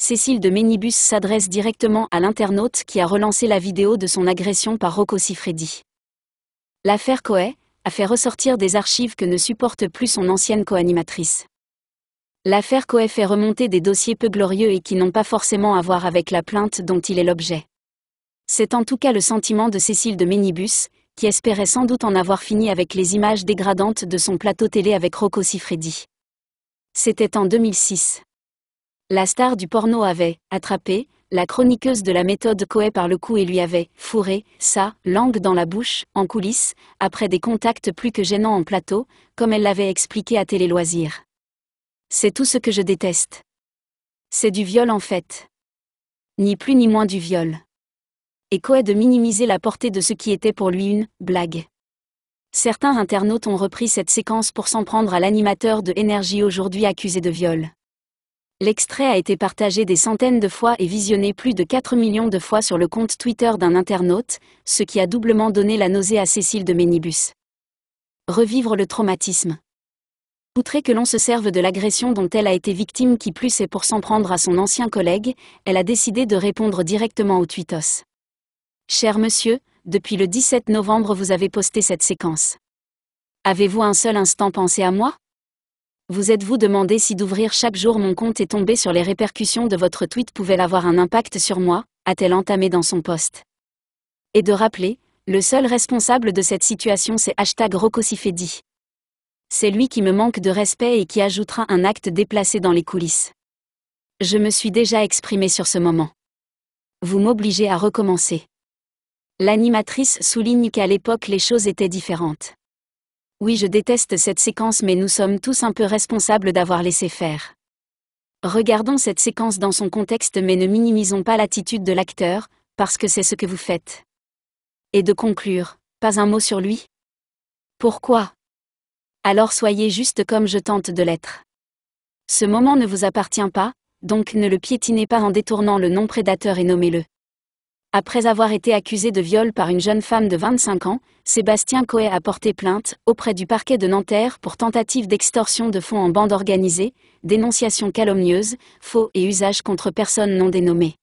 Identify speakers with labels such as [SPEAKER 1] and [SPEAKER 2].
[SPEAKER 1] Cécile de Ménibus s'adresse directement à l'internaute qui a relancé la vidéo de son agression par Rocco Siffredi. L'affaire Coe a fait ressortir des archives que ne supporte plus son ancienne co-animatrice. L'affaire Coe fait remonter des dossiers peu glorieux et qui n'ont pas forcément à voir avec la plainte dont il est l'objet. C'est en tout cas le sentiment de Cécile de Ménibus, qui espérait sans doute en avoir fini avec les images dégradantes de son plateau télé avec Rocco Siffredi. C'était en 2006. La star du porno avait attrapé la chroniqueuse de la méthode Coe par le cou et lui avait fourré sa langue dans la bouche, en coulisses, après des contacts plus que gênants en plateau, comme elle l'avait expliqué à Télé Loisirs. C'est tout ce que je déteste. C'est du viol en fait. Ni plus ni moins du viol. Et Coe de minimiser la portée de ce qui était pour lui une blague. Certains internautes ont repris cette séquence pour s'en prendre à l'animateur de Énergie aujourd'hui accusé de viol. L'extrait a été partagé des centaines de fois et visionné plus de 4 millions de fois sur le compte Twitter d'un internaute, ce qui a doublement donné la nausée à Cécile de Ménibus. Revivre le traumatisme. Outré que l'on se serve de l'agression dont elle a été victime qui plus est pour s'en prendre à son ancien collègue, elle a décidé de répondre directement au tweetos. Cher monsieur, depuis le 17 novembre vous avez posté cette séquence. Avez-vous un seul instant pensé à moi vous êtes-vous demandé si d'ouvrir chaque jour mon compte et tomber sur les répercussions de votre tweet pouvait avoir un impact sur moi a-t-elle entamé dans son poste. Et de rappeler, le seul responsable de cette situation c'est hashtag Rocosifedi. C'est lui qui me manque de respect et qui ajoutera un acte déplacé dans les coulisses. Je me suis déjà exprimée sur ce moment. Vous m'obligez à recommencer. L'animatrice souligne qu'à l'époque les choses étaient différentes. Oui je déteste cette séquence mais nous sommes tous un peu responsables d'avoir laissé faire. Regardons cette séquence dans son contexte mais ne minimisons pas l'attitude de l'acteur, parce que c'est ce que vous faites. Et de conclure, pas un mot sur lui Pourquoi Alors soyez juste comme je tente de l'être. Ce moment ne vous appartient pas, donc ne le piétinez pas en détournant le nom prédateur et nommez-le. Après avoir été accusé de viol par une jeune femme de 25 ans, Sébastien Coé a porté plainte auprès du parquet de Nanterre pour tentative d'extorsion de fonds en bande organisée, dénonciation calomnieuse, faux et usage contre personnes non dénommées.